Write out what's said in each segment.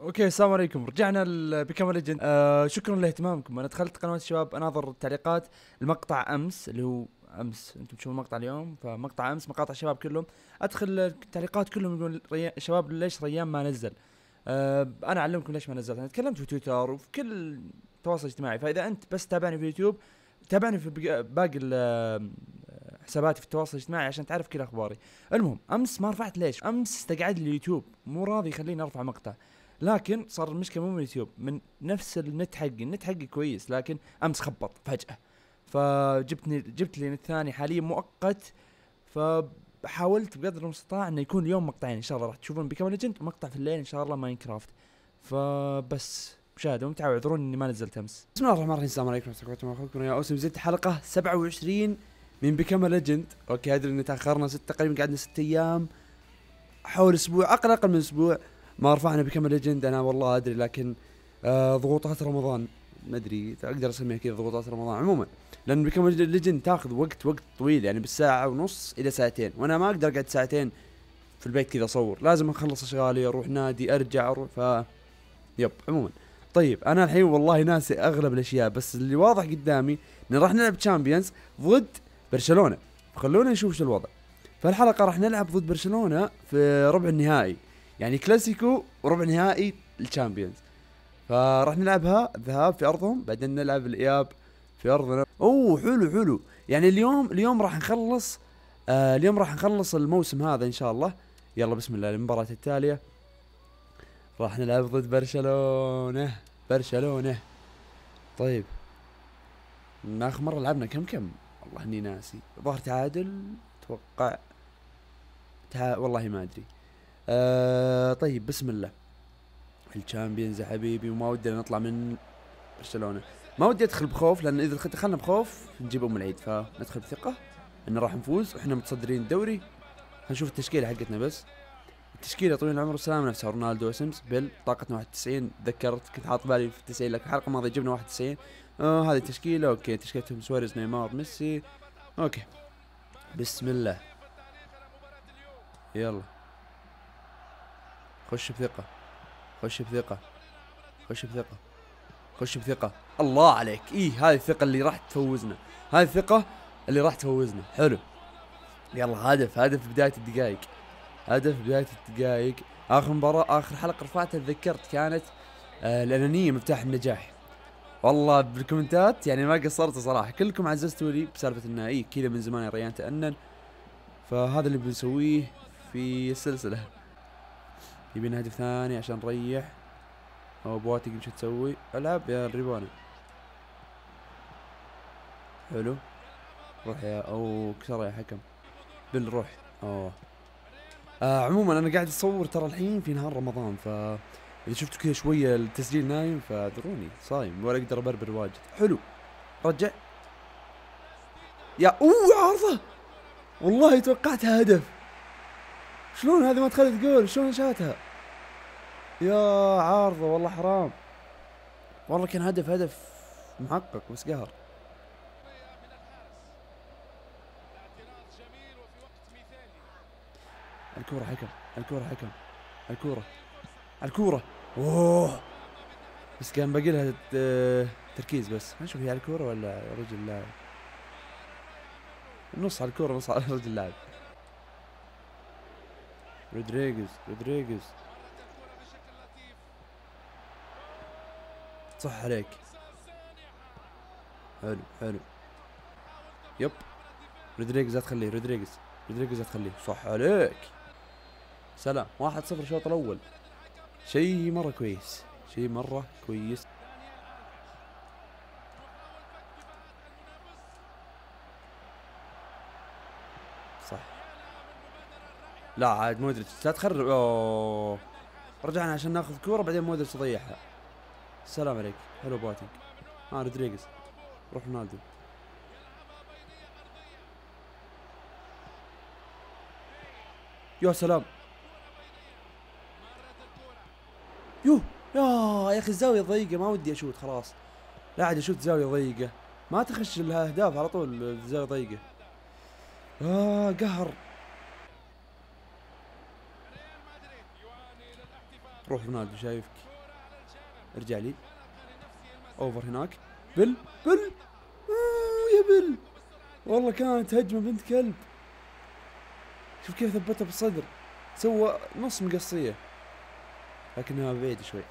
اوكي السلام عليكم رجعنا بكم ليجند آه شكرا لاهتمامكم انا دخلت قنوات الشباب اناظر التعليقات المقطع امس اللي هو امس انتم تشوفون مقطع اليوم فمقطع امس مقاطع الشباب كلهم ادخل التعليقات كلهم يقول ري... شباب ليش ريان ما نزل آه انا اعلمكم ليش ما نزلت انا تكلمت في تويتر وفي كل تواصل اجتماعي فاذا انت بس تابعني في يوتيوب تابعني في باقي آه، حساباتي في التواصل الاجتماعي عشان تعرف كل اخباري المهم امس ما رفعت ليش امس استقعد لي اليوتيوب مو راضي يخليني ارفع مقطع لكن صار المشكله مو من اليوتيوب من نفس النت حقي النت حقي كويس لكن امس خبط فجاه فجبتني جبت لي نت ثاني حاليا مؤقت فحاولت بقدر المستطاع انه يكون اليوم مقطعين ان شاء الله راح تشوفون بكم ليجند مقطع في الليل ان شاء الله ماينكرافت فبس مشاهده ممتعه واعذروني اني ما نزلت امس. بسم الله الرحمن الرحيم السلام عليكم ورحمه الله وبركاته يا اوسم زدت حلقه 27 من بكم ليجند اوكي ادري ان تاخرنا ست تقريبا قعدنا ست ايام حول اسبوع اقل اقل من اسبوع ما رفعنا بكم ليجند انا والله ادري لكن آه، ضغوطات رمضان ما ادري اقدر اسميها كذا ضغوطات رمضان عموما لان بكم ليجند تاخذ وقت وقت طويل يعني بالساعه ونص الى ساعتين وانا ما اقدر اقعد ساعتين في البيت كذا اصور لازم اخلص اشغالي اروح نادي ارجع اروح ف يب عموما طيب انا الحين والله ناسي اغلب الاشياء بس اللي واضح قدامي ان راح نلعب تشامبيونز ضد برشلونه خلونا نشوف شو الوضع فالحلقه راح نلعب ضد برشلونه في ربع النهائي يعني كلاسيكو وربع نهائي الشامبيونز فراح نلعبها الذهاب في ارضهم بعدين نلعب الاياب في ارضنا اوه حلو حلو يعني اليوم اليوم راح نخلص آه اليوم راح نخلص الموسم هذا ان شاء الله يلا بسم الله المباراة التالية راح نلعب ضد برشلونة برشلونة طيب من اخر مرة لعبنا كم كم والله اني ناسي ظهر تعادل اتوقع تع... والله ما ادري آه طيب بسم الله الشامبيونز يا حبيبي وما ودنا نطلع من برشلونه ما ودي ادخل بخوف لان اذا دخلنا بخوف نجيب ام العيد فندخل بثقه ان راح نفوز واحنا متصدرين الدوري هنشوف التشكيله حقتنا بس التشكيله طويل العمر والسلامه نفسها رونالدو سيمس بيل طاقتنا 91 تذكرت كنت حاط بالي في 90 لكن الحلقه الماضيه جبنا 91 آه هذه التشكيله اوكي تشكيلتهم سواريز نيمار ميسي اوكي بسم الله يلا خش بثقة خش بثقة خش بثقة خش بثقة الله عليك إيه هذه الثقة اللي راح تفوزنا هذه الثقة اللي راح تفوزنا حلو يلا هدف هدف بداية الدقائق هدف بداية الدقائق آخر مباراة آخر حلقة رفعتها تذكرت كانت آه الأنانية مفتاح النجاح والله بالكومنتات يعني ما قصرتوا صراحة كلكم عززتوا لي بسالفة انه اي كذا من زمان يا ريان تأنن فهذا اللي بنسويه في السلسلة يبينا هدف ثاني عشان نريح او بواتي مش تسوي العب يا الريبانا حلو روح يا او كسر يا حكم بنروح روح اوه آه عموما انا قاعد اصور ترى الحين في نهار رمضان ف اذا شفتوا كذا شويه التسجيل نايم فاعذروني صايم ولا اقدر ابربر واجد حلو رجع يا اوه عرضه والله توقعتها هدف شلون هذه ما تخلي تقول شلون شاتها يا عارضة والله حرام والله كان هدف هدف محقق بس قهر الكرة حكم الكرة حكم الكرة الكرة اوه بس كان باقي لها تركيز بس نشوف هي على الكرة ولا رجل اللاعب نص على الكرة نص على رجل اللاعب رودريجز رودريجز صح عليك حلو حلو يب رودريجز لا تخليه رودريجز رودريجز لا تخليه صح عليك سلام واحد صفر الشوط الاول شيء مره كويس شيء مره كويس لا عاد مودريتش لا تخرب اوه رجعنا عشان ناخذ كوره بعدين مودريتش يضيعها السلام عليك حلو بواتنج ها آه رودريغيز روح رونالدو يا سلام يو يا يا اخي الزاويه ضيقه ما ودي اشوت خلاص لا عاد اشوت زاويه ضيقه ما تخش الاهداف على طول الزاويه ضيقه اه قهر روح رونالدو شايفك ارجع لي اوفر هناك بل بل اوه يا بل والله كانت هجمه بنت كلب شوف كيف ثبتها بالصدر سوى نص مقصيه لكنها بعيد شوي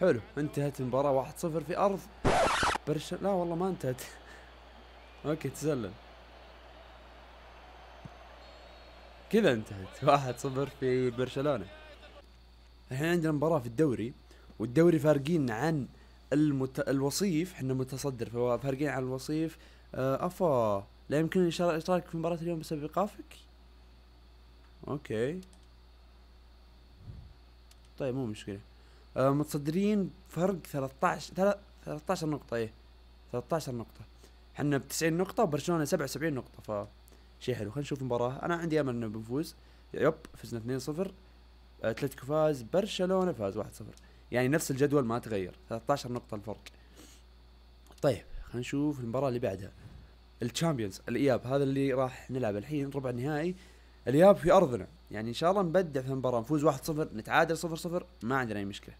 حلو انتهت المباراة 1-0 في ارض برشلونة لا والله ما انتهت اوكي تسلم كذا انتهت واحد صفر في برشلونه الحين عندنا مباراه في الدوري والدوري فارقين عن المت... الوصيف احنا متصدر فارقين عن الوصيف آه افا لا يمكن الاشتراك في مباراة اليوم بسبب ايقافك اوكي طيب مو مشكلة آه متصدرين فرق 13 13 نقطة ايه 13 نقطة احنا ب 90 نقطة وبرشلونة 77 نقطة ف شيء حلو خلينا نشوف المباراه انا عندي امل انه بنفوز يب فزنا 2-0 اتلتيكو فاز برشلونه فاز 1-0 يعني نفس الجدول ما تغير 13 نقطه الفرق طيب خلينا نشوف المباراه اللي بعدها الشامبيونز الاياب هذا اللي راح نلعب الحين ربع النهائي الاياب في ارضنا يعني ان شاء الله نبدع في المباراه نفوز 1-0 نتعادل 0-0 ما عندنا اي مشكله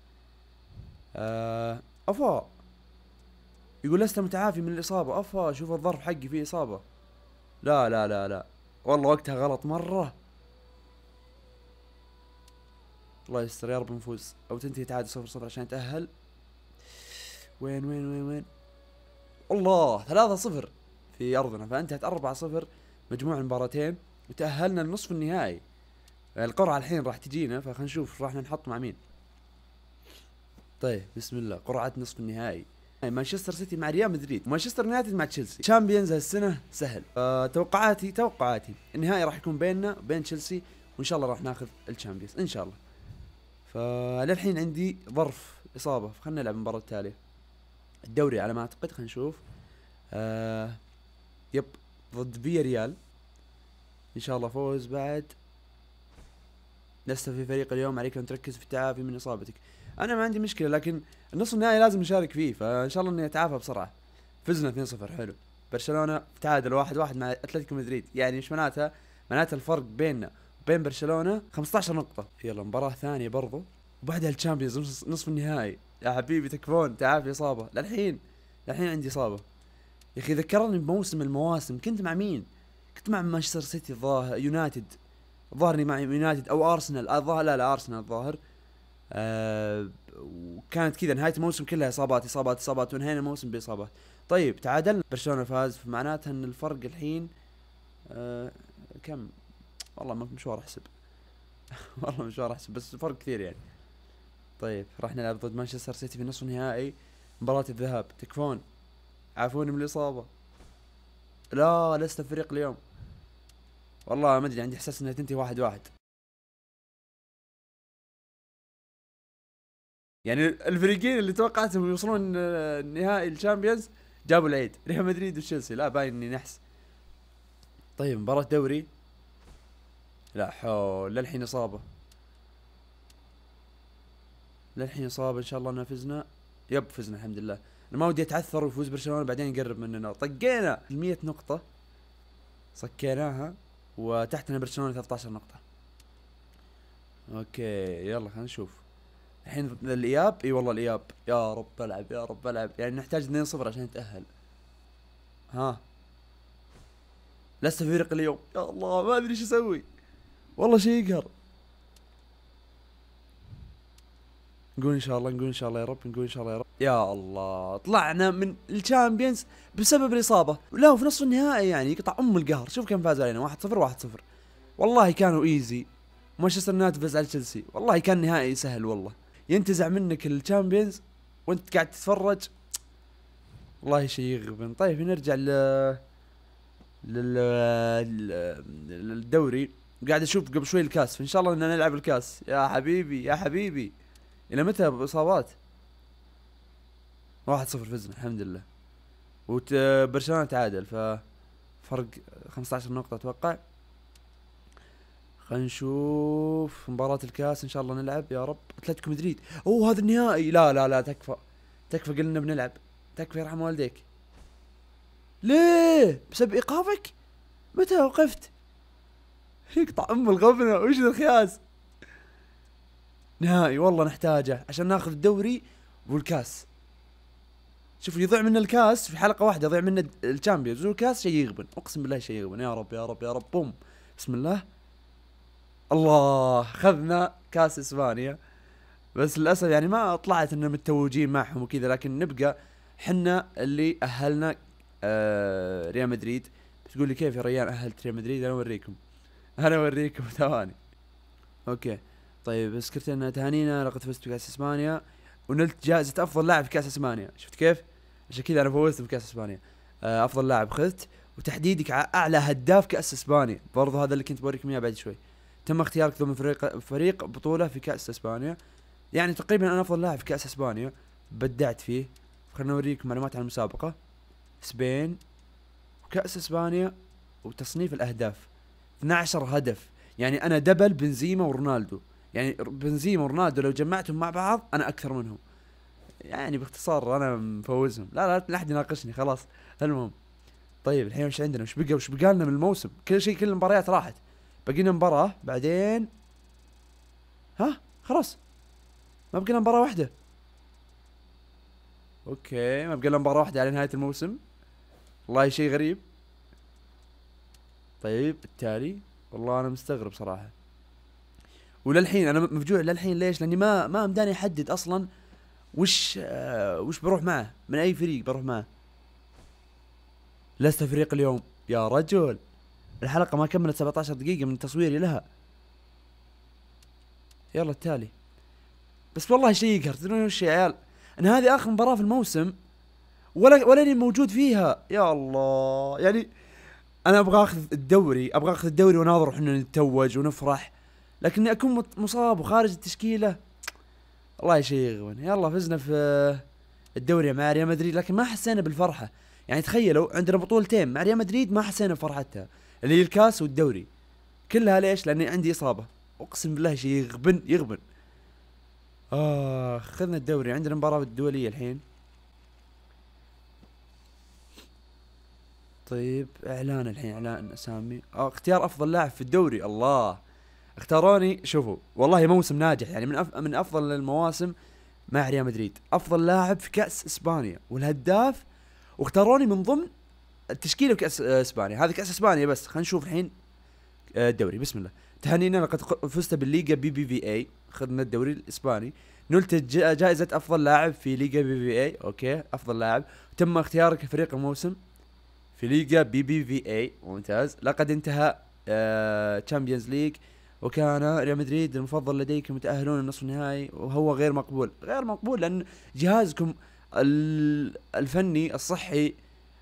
آه افا يقول لست متعافي من الاصابه افا شوف الظرف حقي فيه اصابه لا لا لا لا والله وقتها غلط مرة الله يستر يا رب نفوز او تنتهي تعادل صفر صفر عشان نتأهل وين وين وين وين الله ثلاثة صفر في ارضنا فانتهت أربعة صفر مجموع المباراتين وتأهلنا لنصف النهائي القرعة الحين راح تجينا فخلينا نشوف راح نحط مع مين طيب بسم الله قرعة نصف النهائي مانشستر سيتي مع ريال مدريد مانشستر يونايتد مع تشيلسي تشامبيونز هالسنه سهل أه توقعاتي توقعاتي النهائي راح يكون بيننا وبين تشيلسي وان شاء الله راح ناخذ الشامبيونز ان شاء الله فللحين عندي ظرف اصابه فخلنا نلعب المباراه التاليه الدوري على ما اعتقد خلينا نشوف آه يب ضد فيا ريال ان شاء الله فوز بعد لست في فريق اليوم عليك ان تركز في التعافي من اصابتك انا ما عندي مشكله لكن النصف النهائي لازم نشارك فيه فان شاء الله اني اتعافى بسرعه فزنا 2-0 حلو برشلونه تعادل 1-1 واحد واحد مع اتلتيكو مدريد يعني ايش معناتها؟ معناتها الفرق بيننا وبين برشلونه 15 نقطه يلا مباراه ثانيه برضو وبعدها الشامبيونز نصف النهائي يا حبيبي تكفون تعافي اصابه للحين للحين عندي اصابه يا اخي ذكرني بموسم المواسم كنت مع مين؟ كنت مع مانشستر سيتي الظاهر يونايتد ظهرني مع يونايتد او ارسنال الظاهر لا لا ارسنال الظاهر وكانت آه، كذا نهايه الموسم كلها اصابات اصابات اصابات ونهينا الموسم باصابات طيب تعادلنا برشلونه فاز فمعناتها ان الفرق الحين آه، كم والله مشوار احسب والله مشوار احسب بس فرق كثير يعني طيب راح نلعب ضد مانشستر سيتي في نصف النهائي مباراة الذهاب تكفون عافوني من الإصابة لا لست فريق اليوم والله ما ادري عندي احساس انها تنتهي واحد واحد يعني الفريقين اللي توقعتهم يوصلون نهائي الشامبيونز جابوا العيد ريال مدريد وتشيلسي لا باين اني نحس طيب مباراة دوري لا حول للحين اصابة للحين اصابة ان شاء الله فزنا يب فزنا الحمد لله انا ما ودي اتعثر ويفوز برشلونة بعدين يقرب مننا طقينا 100 نقطة صكيناها وتحتنا برشلونة 13 نقطة اوكي يلا خلينا نشوف الحين الاياب اي والله الاياب يا رب العب يا رب العب يعني نحتاج 2-0 عشان نتاهل ها لسه في فريق اليوم يا الله ما ادري ايش اسوي والله شيء يقهر نقول ان شاء الله نقول ان شاء الله يا رب نقول ان شاء الله يا رب يا الله طلعنا من الشامبيونز بسبب الاصابه لا وفي نصف النهائي يعني يقطع ام القهر شوف كم فاز علينا 1-0 1-0 والله كانوا ايزي مانشستر يونايتد فاز على تشيلسي والله كان نهائي سهل والله ينتزع منك الشامبيونز وانت قاعد تتفرج والله شيء يغبن طيب نرجع ل للدوري قاعد اشوف قبل شوي الكاس فان شاء الله اننا نلعب الكاس يا حبيبي يا حبيبي الى متى اصابات واحد صفر فزنا الحمد لله وبرشلونه تعادل ف فرق 15 نقطه اتوقع خلينا نشوف مباراة الكاس ان شاء الله نلعب يا رب اتلتيكو مدريد اوه هذا النهائي لا لا لا تكفى تكفى قلنا بنلعب تكفى يرحم والديك ليه بسبب ايقافك متى وقفت يقطع ام الغبنه وش الخياس نهائي والله نحتاجه عشان ناخذ الدوري والكاس شوف يضيع منا الكاس في حلقه واحده يضيع منا الشامبيونز والكاس شيء يغبن اقسم بالله شيء يغبن يا رب يا رب يا رب بوم بسم الله الله خذنا كاس اسبانيا بس للاسف يعني ما طلعت ان متوجين معهم وكذا لكن نبقى حنا اللي اهلنا آه ريال مدريد تقول لي كيف يا ريان اهلت ريال مدريد انا اوريكم انا اوريكم ثواني اوكي طيب اذكرت ان تهانينا لقد فزت بكاس اسبانيا ونلت جائزة افضل لاعب في كاس اسبانيا شفت كيف؟ عشان كذا انا فوزت بكاس اسبانيا آه افضل لاعب خذت وتحديدك على اعلى هداف كاس اسبانيا برضو هذا اللي كنت بوريكم اياه بعد شوي تم اختيارك ضمن فريق فريق بطوله في كاس اسبانيا يعني تقريبا انا افضل لاعب في كاس اسبانيا بدعت فيه خلنا نوريك معلومات عن المسابقه سبين وكاس اسبانيا وتصنيف الاهداف 12 هدف يعني انا دبل بنزيما ورونالدو يعني بنزيما ورونالدو لو جمعتهم مع بعض انا اكثر منهم يعني باختصار انا مفوزهم لا لا لا احد يناقشني خلاص المهم طيب الحين وش عندنا وش بقى وش بقى لنا من الموسم كل شيء كل المباريات راحت باقي لنا مباراة بعدين ها خلاص ما بقى لنا مباراة واحدة اوكي ما بقى لنا مباراة واحدة على نهاية الموسم والله شيء غريب طيب التالي والله انا مستغرب صراحة وللحين انا مفجوع للحين ليش؟ لاني ما ما مداني احدد اصلا وش آه وش بروح معه من اي فريق بروح معه لست فريق اليوم يا رجل الحلقة ما كملت 17 دقيقة من تصويري لها يلا التالي بس والله شيء يقهر تدرون وش يا عيال ان هذه اخر مباراة في الموسم ولا ولا موجود فيها يا الله يعني انا ابغى اخذ الدوري ابغى اخذ الدوري وناظر احنا نتوج ونفرح لكني اكون مصاب وخارج التشكيله الله شيء يغبن يلا فزنا في الدوري مع ريال مدريد لكن ما حسينا بالفرحه يعني تخيلوا عندنا بطولتين مع ريال مدريد ما حسينا بفرحتها اللي هي الكاس والدوري كلها ليش؟ لاني عندي اصابه اقسم بالله شيء يغبن يغبن آه خذنا الدوري عندنا مباراة الدولية الحين طيب اعلان الحين اعلان اسامي آه اختيار افضل لاعب في الدوري الله اختاروني شوفوا والله موسم ناجح يعني من أف من افضل المواسم مع ريال مدريد افضل لاعب في كاس اسبانيا والهداف واختاروني من ضمن التشكيله بكاس آه، اسبانيا هذا كاس اسبانيا بس خلينا نشوف الحين آه، الدوري بسم الله تهانينا لقد فزت بالليغا بي بي في اي خذنا الدوري الاسباني نلت جائزة افضل لاعب في ليغا بي بي اي اوكي افضل لاعب تم اختيارك فريق الموسم في ليغا بي بي في اي ممتاز لقد انتهى تشامبيونز آه ليج وكان ريال مدريد المفضل لديكم متأهلون النصف النهائي وهو غير مقبول غير مقبول لأن جهازكم الفني الصحي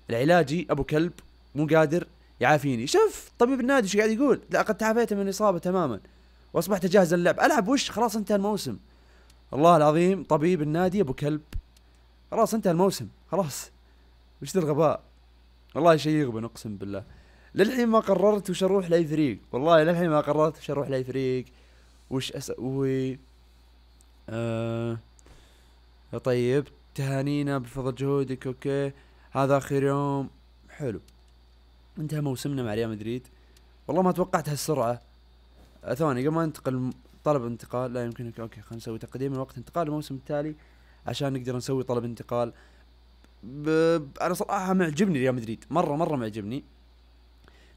العلاجي ابو كلب مو قادر يعافيني شوف طبيب النادي ايش قاعد يقول لا قد تعافيت من الاصابه تماما واصبحت جاهز للعب العب وش خلاص انتهى الموسم والله العظيم طبيب النادي ابو كلب خلاص انتهى الموسم خلاص وش ذا الغباء والله شيء يغبن اقسم بالله للحين ما قررت وش اروح لاي فريق والله للحين ما قررت وش اروح لاي فريق وش اسوي آه طيب تهانينا بفضل جهودك اوكي هذا اخر يوم حلو انتهى موسمنا مع ريال مدريد والله ما توقعت هالسرعه آه، ثواني قبل ما ننتقل طلب انتقال لا يمكنك اوكي خلينا نسوي تقديم الوقت انتقال الموسم التالي عشان نقدر نسوي طلب انتقال ب... انا صراحه معجبني ريال مدريد مره مره معجبني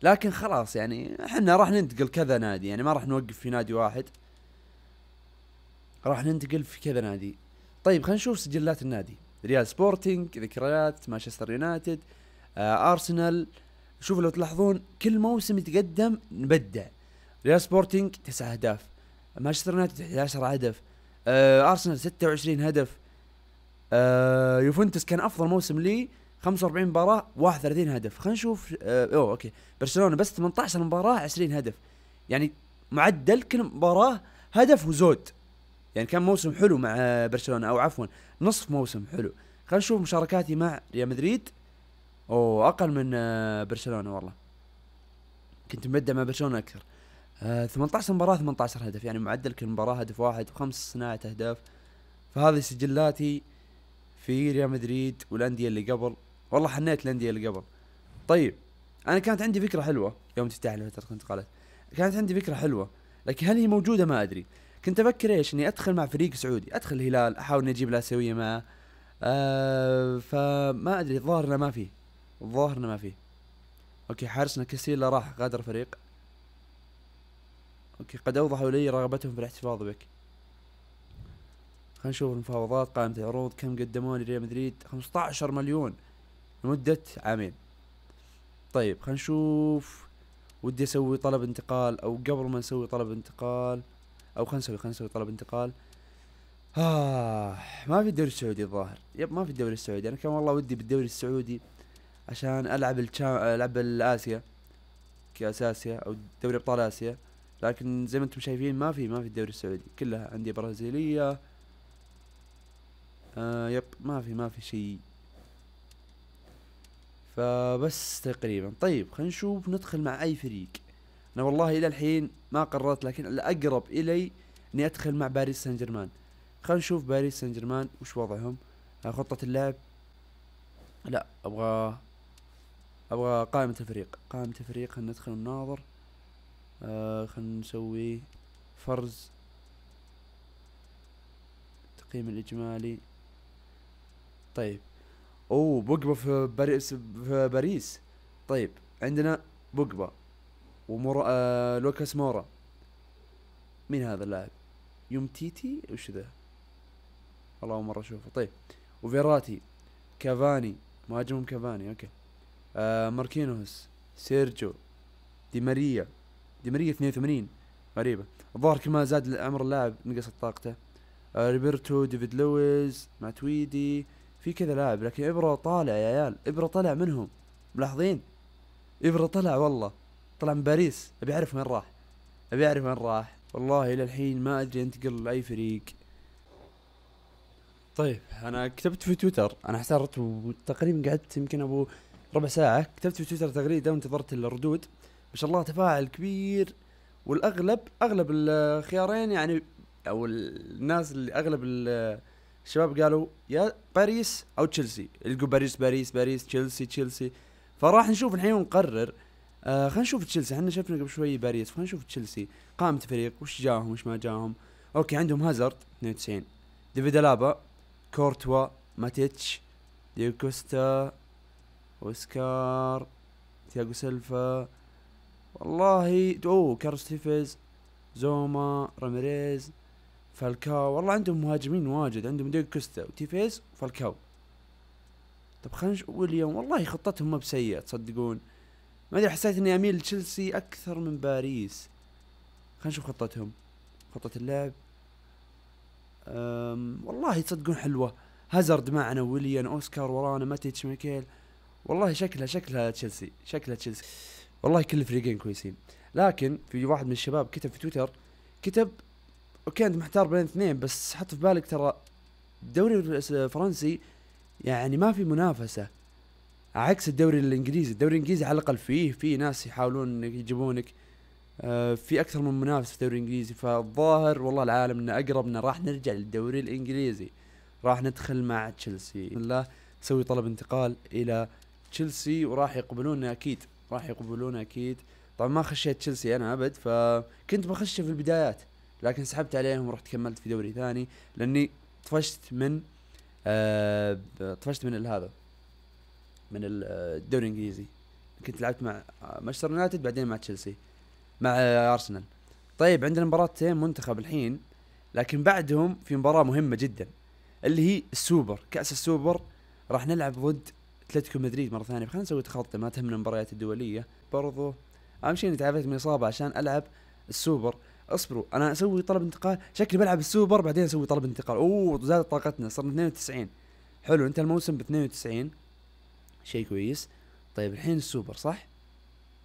لكن خلاص يعني احنا راح ننتقل كذا نادي يعني ما راح نوقف في نادي واحد راح ننتقل في كذا نادي طيب خلينا نشوف سجلات النادي ريال سبورتينج ذكريات مانشستر يونايتد آه ارسنال شوف لو تلاحظون كل موسم يتقدم نبدع ريال سبورتينج تسع اهداف مانشستر يونايتد 11 هدف آه ارسنال 26 هدف آه يوفنتوس كان افضل موسم لي 45 مباراة 31 هدف خلينا نشوف آه اوه اوكي برشلونة بس 18 مباراة 20 هدف يعني معدل كل مباراة هدف وزود يعني كان موسم حلو مع برشلونه او عفوا نصف موسم حلو خلينا نشوف مشاركاتي مع ريال مدريد او اقل من آه، برشلونه والله كنت مبدع مع برشلونه اكثر 18 آه، مباراه 18 هدف يعني معدل كل مباراه هدف واحد وخمس صناعه اهداف فهذه سجلاتي في ريال مدريد والانديه اللي قبل والله حنيت الانديه اللي قبل طيب انا كانت عندي فكره حلوه يوم تفتح لي فتره قالت كانت عندي فكره حلوه لكن هل هي موجوده ما ادري كنت افكر ايش اني ادخل مع فريق سعودي ادخل الهلال احاول اجيب الاسيويه معه أه فما ادري ظاهرنا ما فيه ظاهرنا ما فيه اوكي حارسنا كسيلا راح غادر الفريق اوكي قد اوضحوا لي رغبتهم في الاحتفاظ بك خلينا نشوف المفاوضات قائمة العروض كم قدموا لي ريال مدريد 15 مليون لمدة عامين طيب خلينا نشوف ودي اسوي طلب انتقال او قبل ما نسوي طلب انتقال او خلينا نسوي خلينا نسوي طلب انتقال آه ما في الدوري السعودي الظاهر يب ما في الدوري السعودي انا كان والله ودي بالدوري السعودي عشان العب الشام العب الاسيا كاس اسيا او دوري ابطال اسيا لكن زي ما انتم شايفين ما في ما في الدوري السعودي كلها عندي برازيليه آه يب ما في ما في شيء فبس تقريبا طيب خلينا نشوف ندخل مع اي فريق انا والله الى الحين ما قررت لكن الاقرب الي اني ادخل مع باريس سان جيرمان خلينا نشوف باريس سان جيرمان وش وضعهم آه، خطة اللعب لا ابغى ابغى قائمة الفريق قائمة الفريق خلينا ندخل الناظر آه خلينا نسوي فرز التقييم الاجمالي طيب اوه بوجبا في باريس في باريس طيب عندنا بوجبا ومورا آه لوكاس مورا مين هذا اللاعب يوم تيتي وش ذا والله اول مره اشوفه طيب وفيراتي كافاني مهاجمهم كافاني اوكي آه ماركينوس سيرجو دي ماريا دي ماريا 82 غريبة الظاهر كما زاد عمر اللاعب نقصت طاقته آه ريبرتو ديفيد لويز ماتويدي في كذا لاعب لكن ابرة طالع يا عيال ابرة طلع منهم ملاحظين ابرة طلع والله طلع من باريس ابي اعرف وين راح ابي اعرف وين راح والله الى الحين ما ادري انتقل لاي فريق طيب انا كتبت في تويتر انا حسرت وتقريبا قعدت يمكن ابو ربع ساعه كتبت في تويتر تغريده وانتظرت الردود ما شاء الله تفاعل كبير والاغلب اغلب الخيارين يعني او الناس اللي اغلب الشباب قالوا يا باريس او تشيلسي القوا باريس باريس باريس تشيلسي تشيلسي فراح نشوف الحين ونقرر آه خلينا نشوف تشيلسي احنا شفنا قبل شوي باريس خلينا نشوف تشيلسي قائمة فريق وش جاهم وش ما جاهم اوكي عندهم هازارد 92 ديفيد الابا كورتوا ماتيتش ديو كوستا وسكار تياغو سيلفا والله اوه كارلوس تيفيز زوما راميريز فالكاو والله عندهم مهاجمين واجد عندهم ديجو كوستا وتيفيز وفالكاو طب خلينا نشوف اليوم والله خطتهم ما بسيئه تصدقون ما ادري حسيت اني اميل لتشيلسي اكثر من باريس خلينا نشوف خطتهم خطة اللعب أم والله تصدقون حلوة هازارد معنا ويليان اوسكار ورانا ماتيتش ميكيل والله شكلها شكلها تشيلسي شكلها تشيلسي والله كل الفريقين كويسين لكن في واحد من الشباب كتب في تويتر كتب اوكي انت محتار بين اثنين بس حط في بالك ترى الدوري الفرنسي يعني ما في منافسة عكس الدوري الانجليزي الدوري الانجليزي على الاقل فيه فيه ناس يحاولون يجيبونك آه، في اكثر من منافس في الدوري الانجليزي فالظاهر والله العالم انه اقرب انه راح نرجع للدوري الانجليزي راح ندخل مع تشيلسي بسم الله نسوي طلب انتقال الى تشيلسي وراح يقبلونه اكيد راح يقبلونه اكيد طبعا ما خشيت تشيلسي انا ابد فكنت بخشه في البدايات لكن سحبت عليهم ورحت كملت في دوري ثاني لاني طفشت من آه طفشت من هذا من آه، الدوري الانجليزي كنت لعبت مع مانشستر يونايتد بعدين مع تشيلسي مع آه، ارسنال طيب عندنا مباراتين منتخب الحين لكن بعدهم في مباراه مهمه جدا اللي هي السوبر كاس السوبر راح نلعب ضد اتلتيكو مدريد مره ثانيه خلينا نسوي تخطي ما تهمنا المباريات الدوليه برضو اهم شيء اني تعافيت من اصابه عشان العب السوبر اصبروا انا اسوي طلب انتقال شكلي بلعب السوبر بعدين اسوي طلب انتقال اوه زادت طاقتنا صرنا 92 حلو انت الموسم ب 92 شيء كويس طيب الحين السوبر صح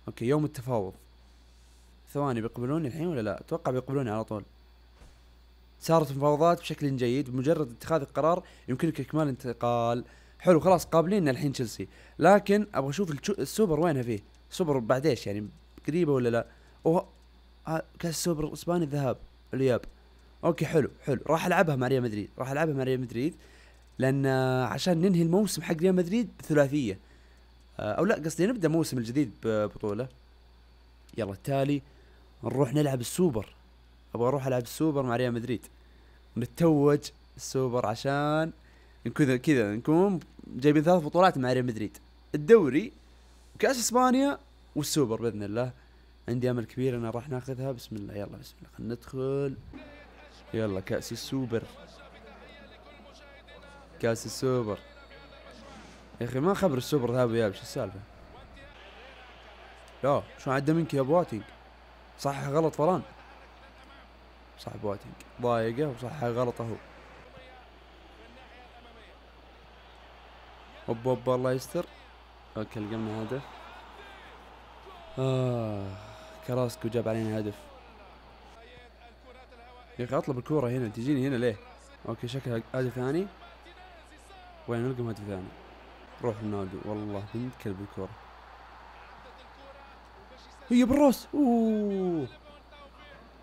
اوكي يوم التفاوض ثواني بيقبلوني الحين ولا لا اتوقع بيقبلوني على طول صارت مفاوضات بشكل جيد بمجرد اتخاذ القرار يمكنك اكمال انتقال حلو خلاص قابلين الحين تشيلسي لكن ابغى اشوف السوبر وينها فيه السوبر بعد ايش يعني قريبه ولا لا اوه كاس السوبر الاسباني الذهاب الاياب اوكي حلو حلو راح العبها مع ريال مدريد راح العبها مع ريال مدريد لان عشان ننهي الموسم حق ريال مدريد بثلاثيه آه، او لا قصدي نبدا الموسم الجديد ببطوله يلا التالي نروح نلعب السوبر ابغى اروح العب السوبر مع ريال مدريد نتوج السوبر عشان نكون كذا نكون جايبين ثلاث بطولات مع ريال مدريد الدوري وكاس اسبانيا والسوبر باذن الله عندي امل كبير انا راح ناخذها بسم الله يلا بسم الله خلينا ندخل يلا كاس السوبر كاس السوبر يا اخي ما خبر السوبر ذهب وياب شو السالفه لا شو عدى منك يا بواتينج صح غلط فران صح بواتينج ضايقه وصح غلطه هو اوب اوب الله يستر اوكي لقينا هدف آه كراسكو جاب علينا هدف يا اخي اطلب الكوره هنا تجيني هنا ليه اوكي شكلها هدف ثاني وين نلقى هدف ثاني روح النادي والله بنت كلب الكورة هي بالراس اوه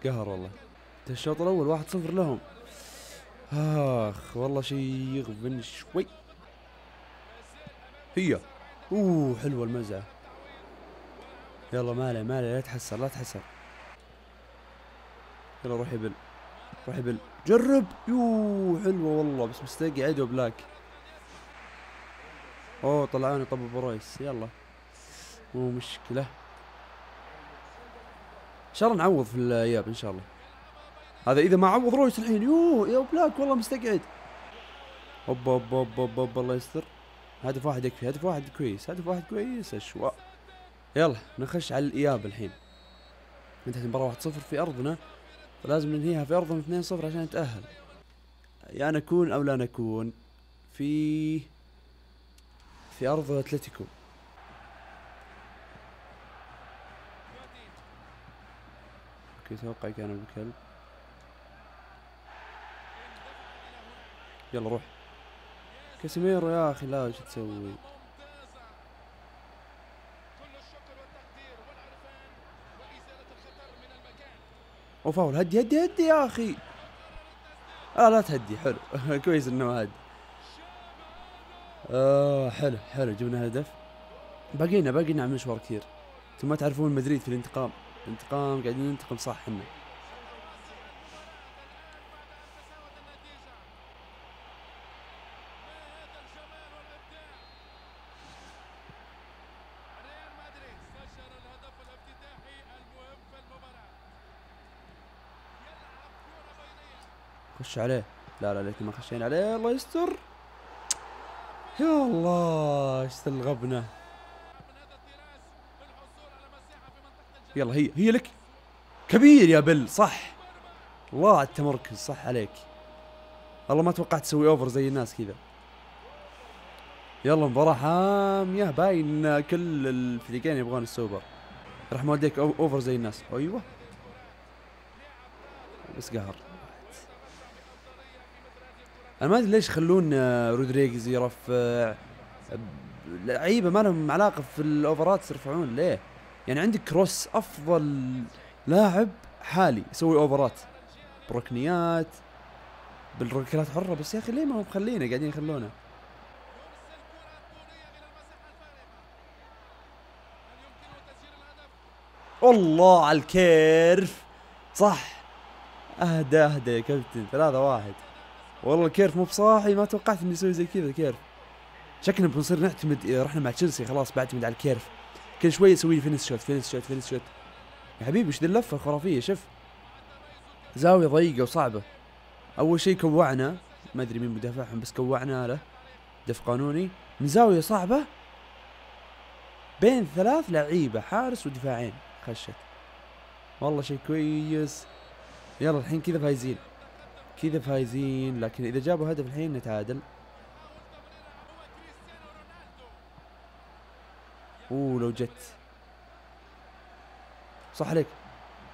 قهر والله الشوط الاول واحد صفر لهم اخ والله شيء يغبن شوي هي اوه حلوه المزعه يلا ماله ماله لا تحسر لا تحسر يلا روح يبل روح يبل جرب يوه حلوه والله بس مستقعد وبلاك اوه طلعوني طب برويس يلا مو مشكلة ان شاء الله نعوض في الاياب ان شاء الله هذا اذا ما عوض رويس الحين يوه يا بلاك والله مستقعد اوب اوب اوب اوب, أوب الله يستر هدف واحد يكفي هدف واحد كويس هدف واحد كويس اشوا يلا نخش على الاياب الحين انتهت المباراة 1-0 في ارضنا فلازم ننهيها في ارضنا 2-0 عشان نتاهل يا يعني نكون او لا نكون في في ارض اتلتيكو اوكي توقع كان ابو كلب يلا روح كاسيميرو يا اخي لا وش تسوي او فاول هدي هدي هدي يا اخي اه لا تهدي حلو كويس انه هدي آه حلو حلو جبنا هدف بقينا بقينا على المشوار كثير انتم ما تعرفون مدريد في الانتقام الانتقام قاعدين ننتقم صح احنا خش عليه لا لا لكن ما خشينا عليه الله يستر يا الله ايش الغبنه يلا هي هي لك كبير يا بل صح الله على التمركز صح عليك والله ما توقعت تسوي اوفر زي الناس كذا يلا مباراة حامية باين كل الفريقين يبغون السوبر راح موديك اوفر زي الناس ايوه بس قهر انا ما ادري ليش يخلون آه، رودريجز يرفع آه، لعيبه ما لهم علاقه في الاوفرات يرفعون ليه؟ يعني عندك كروس افضل لاعب حالي يسوي اوفرات بركنيات بالركلات حره بس يا اخي ليه ما هم مخلينه قاعدين يخلونه الله على الكيرف صح اهدى اهدى يا كابتن ثلاثة واحد والله الكيرف مو بصاحي ما توقعت انه يسوي زي كذا الكيرف شكلنا بنصير نعتمد إيه، رحنا مع تشيلسي خلاص بعتمد على الكيرف كل شوي يسوي لي فينس شوت فينس شوت فينس شوت يا حبيبي وش ذي اللفه الخرافيه شوف زاويه ضيقه وصعبه اول شيء كوعنا ما ادري مين مدافعهم بس كوعنا له دف قانوني من زاويه صعبه بين ثلاث لعيبه حارس ودفاعين خشت والله شيء كويس يلا الحين كذا فايزين كذا فايزين لكن اذا جابوا هدف الحين نتعادل اوه لو جت صح عليك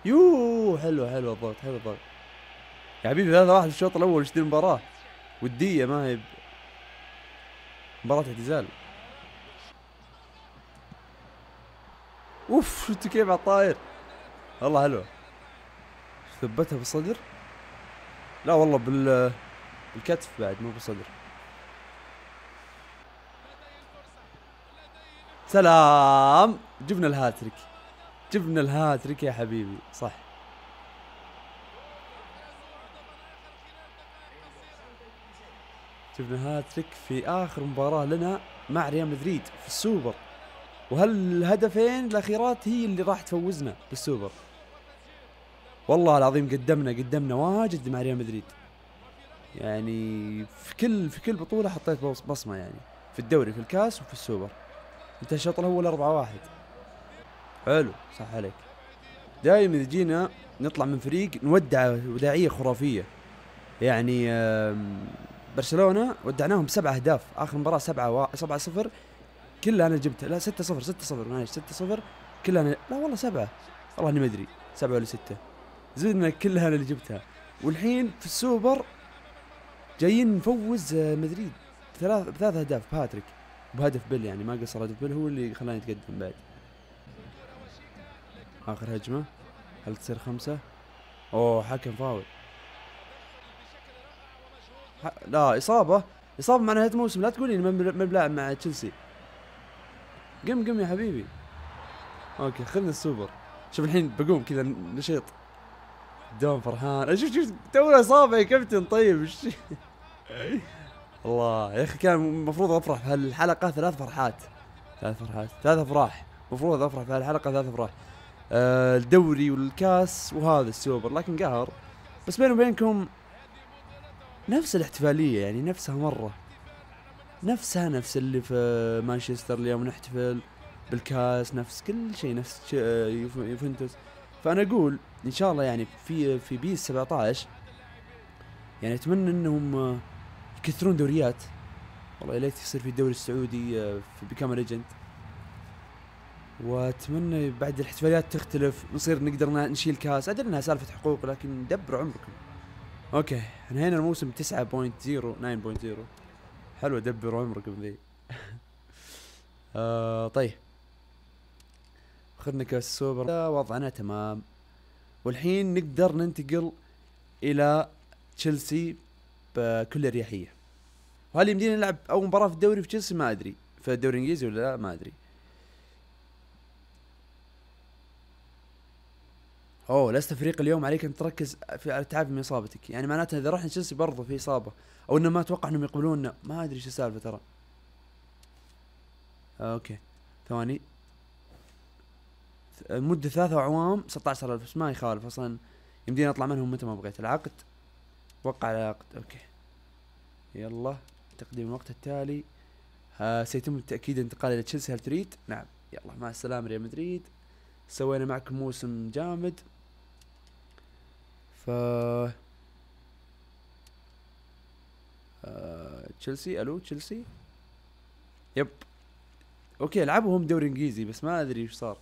يوه حلو حلو الضغط حلو الضغط يا حبيبي ثلاثة واحد الشوط الأول ايش المباراة؟ ودية ما هي مباراة اعتزال اوف شفتوا كيف على الطاير والله حلوة ثبتها بالصدر لا والله بال بالكتف بعد مو بالصدر سلام جبنا الهاتريك جبنا الهاتريك يا حبيبي صح جبنا هاتريك في اخر مباراه لنا مع ريال مدريد في السوبر وهالهدفين الاخيرات هي اللي راح تفوزنا بالسوبر والله العظيم قدمنا قدمنا واجد مع ريال مدريد يعني في كل في كل بطوله حطيت بصمه يعني في الدوري في الكاس وفي السوبر انتهى الشوط الاول 4 1 حلو صح عليك دائما اذا جينا نطلع من فريق نودع وداعيه خرافيه يعني برشلونه ودعناهم سبع اهداف اخر مباراه و... 7 0 كلها انا جبتها لا 6 0 6 0 معلش 6 0 كلها انا لا والله سبعه والله اني ما ادري سبعه ولا سته زدنا كلها اللي جبتها والحين في السوبر جايين نفوز آه، مدريد ثلاث بثلاث اهداف باتريك بهدف بيل يعني ما قصر هدف بيل هو اللي خلاني اتقدم بعد اخر هجمه هل تصير خمسه اوه حكم فاول ح... لا اصابه اصابه مع نهايه الموسم لا تقولي اني ما بلاعب مع تشيلسي قم قم يا حبيبي اوكي خذنا السوبر شوف الحين بقوم كذا نشيط دوم فرحان شوف شوف تونا اصابه يا كابتن طيب ايش الله يا اخي كان المفروض افرح في هالحلقه ثلاث فرحات ثلاث فرحات ثلاث افراح المفروض افرح في هالحلقه ثلاث افراح آه، الدوري والكاس وهذا السوبر لكن قهر بس بيني وبينكم نفس الاحتفاليه يعني نفسها مره نفسها نفس اللي في مانشستر اليوم نحتفل بالكاس نفس كل شيء نفس آه، يوفنتوس فانا اقول ان شاء الله يعني في في بيس 17 يعني اتمنى انهم يكثرون دوريات والله يا ليت يصير في الدوري السعودي آه، في بيكام ليجند واتمنى بعد الاحتفاليات تختلف نصير نقدر نشيل كاس ادري انها سالفه حقوق لكن دبروا عمركم اوكي انهينا الموسم 9.0 9.0 حلوه دبروا عمركم ذي آه طيب اخذنا السوبر وضعنا تمام والحين نقدر ننتقل الى تشيلسي بكل اريحيه وهل يمدينا نلعب اول مباراه في الدوري في تشيلسي ما ادري في الدوري الانجليزي ولا لا ما ادري اوه لست فريق اليوم عليك ان تركز في التعافي من اصابتك يعني معناته اذا رحنا تشيلسي برضه في اصابه او انه ما اتوقع انهم يقبلوننا ما ادري شو السالفه ترى اوكي ثواني مده ثلاثة اعوام 16000 بس ما يخالف اصلا يمديني اطلع منهم متى ما بغيت العقد وقع على العقد اوكي يلا تقديم الوقت التالي آه، سيتم بالتاكيد انتقال الى تشيلسي هل تريد؟ نعم يلا مع السلامه ريال مدريد سوينا معكم موسم جامد ف آه، تشيلسي الو تشيلسي يب اوكي لعبوا هم دوري انجليزي بس ما ادري ايش صار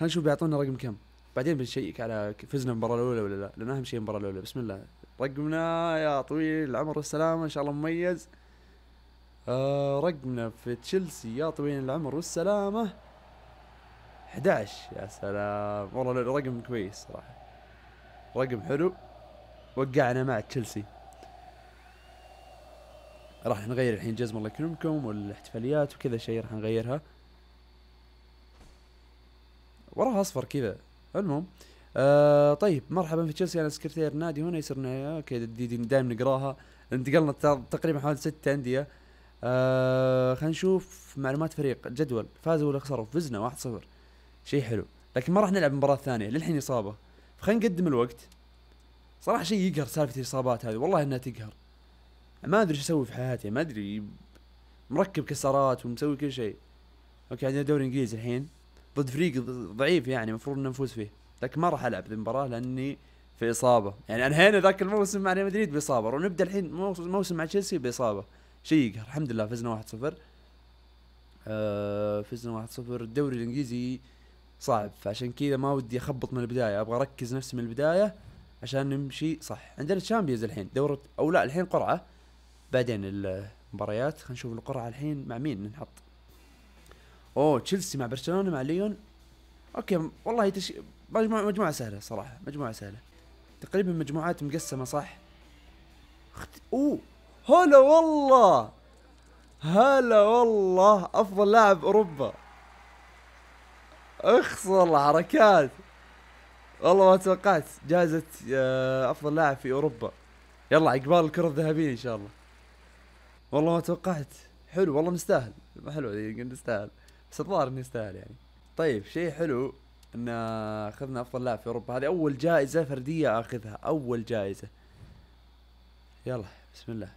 خلينا نشوف بيعطونا رقم كم بعدين بنشيك على فزنا المباراه الاولى ولا لا لان اهم شيء المباراه الاولى بسم الله رقمنا يا طويل العمر والسلامه ان شاء الله مميز آه رقمنا في تشيلسي يا طويل العمر والسلامه 11 يا سلام والله رقم كويس صراحه رقم حلو وقعنا مع تشيلسي راح نغير الحين جزم الله يكرمكم والاحتفاليات وكذا شيء راح نغيرها وراها اصفر كذا المهم آه طيب مرحبا في تشيلسي انا سكرتير نادي هنا يصير اوكي دي دائما نقراها انتقلنا تقريبا حوالي ست انديه آه خلينا نشوف معلومات فريق الجدول فازوا ولا خسروا فزنا 1-0 شيء حلو لكن ما راح نلعب المباراه الثانيه للحين اصابه فخلينا نقدم الوقت صراحه شيء يقهر سالفه الاصابات هذه والله انها تقهر ما ادري ايش اسوي في حياتي ما ادري مركب كسرات ومسوي كل شيء اوكي عندنا دوري انجليزي الحين ضد فريق ضعيف يعني المفروض ان نفوز فيه لكن ما راح العب ذي المباراه لاني في اصابه يعني انهينا ذاك الموسم مع ريال مدريد باصابه ونبدا الحين موسم مع تشيلسي باصابه شيء الحمد لله فزنا 1-0 آه فزنا 1-0 الدوري الانجليزي صعب فعشان كذا ما ودي اخبط من البدايه ابغى اركز نفسي من البدايه عشان نمشي صح عندنا تشامبيونز الحين دورة او لا الحين قرعه بعدين المباريات خلينا نشوف القرعه الحين مع مين نحط اوه تشيلسي مع برشلونه مع ليون اوكي والله تش... مجموعه سهله صراحه مجموعه سهله تقريبا مجموعات مقسمه صح خت... اوه هلا والله هلا والله افضل لاعب اوروبا اخسر حركات والله ما توقعت جائزة آه، افضل لاعب في اوروبا يلا عقبال الكرة الذهبية ان شاء الله والله ما توقعت حلو والله نستاهل حلو يعني نستاهل بس الظاهر انه يستاهل يعني طيب شيء حلو ان اخذنا افضل لاعب في اوروبا هذه اول جائزه فرديه اخذها اول جائزه يلا بسم الله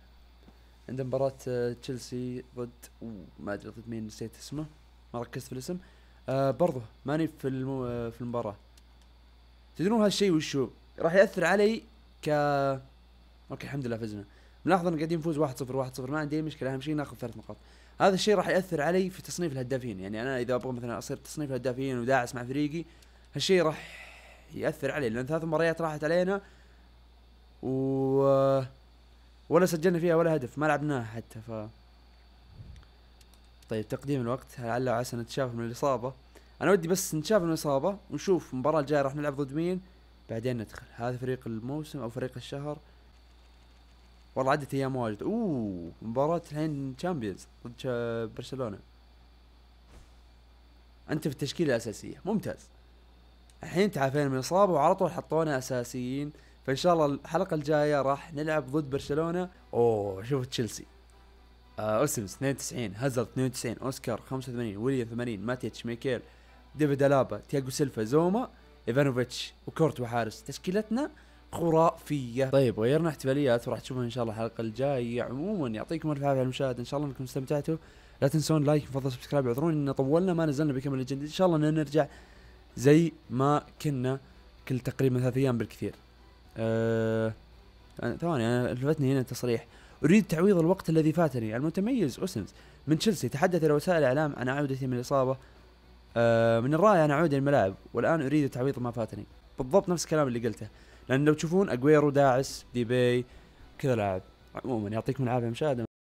عند مباراة آه، تشيلسي ضد ما ادري ضد مين نسيت اسمه ما ركزت في الاسم آه برضه ماني في المو... آه، في المباراة تدرون هالشيء وشو راح ياثر علي ك اوكي الحمد لله فزنا ملاحظ ان قاعدين نفوز 1-0 1-0 ما عندي مشكله اهم شيء ناخذ ثلاث نقاط هذا الشيء راح ياثر علي في تصنيف الهدافين يعني انا اذا ابغى مثلا اصير تصنيف الهدافين وداعس مع فريقي هالشيء راح ياثر علي لان ثلاث مباريات راحت علينا و ولا سجلنا فيها ولا هدف ما لعبناها حتى ف طيب تقديم الوقت لعل وعسى نتشافى من الاصابه انا ودي بس نتشافى من الاصابه ونشوف المباراه الجايه راح نلعب ضد مين بعدين ندخل هذا فريق الموسم او فريق الشهر والله عدت ايام واجد اوه مباراة الحين تشامبيونز ضد برشلونة انت في التشكيلة الاساسية ممتاز الحين تعافينا من الاصابة وعلى طول حطونا اساسيين فان شاء الله الحلقة الجاية راح نلعب ضد برشلونة اوه شوف تشيلسي آه اوسمس 92 هازارد 92 اوسكار 85 ويليام 80 ماتيتش ميكيل ديفيد الابا تياجو سيلفا زوما ايفانوفيتش وكورت وحارس تشكيلتنا خرافيه طيب غيرنا احتفاليات وراح تشوفها ان شاء الله الحلقه الجايه عموما يعطيكم الف عافيه على المشاهده ان شاء الله انكم استمتعتوا لا تنسون لايك وفضل سبسكرايب اعذروني ان طولنا ما نزلنا بكم الاجندة ان شاء الله اننا نرجع زي ما كنا كل تقريبا ثلاث ايام بالكثير أه... ثواني انا لفتني هنا تصريح اريد تعويض الوقت الذي فاتني المتميز اوسمز من تشيلسي تحدث الى وسائل الاعلام عن عودتي من الاصابه أه... من الرائع ان اعود الملاعب والان اريد تعويض ما فاتني بالضبط نفس الكلام اللي قلته لان لو تشوفون اجويرو داعس ديبي كذا لاعب عموما يعطيكم العافيه مشاهده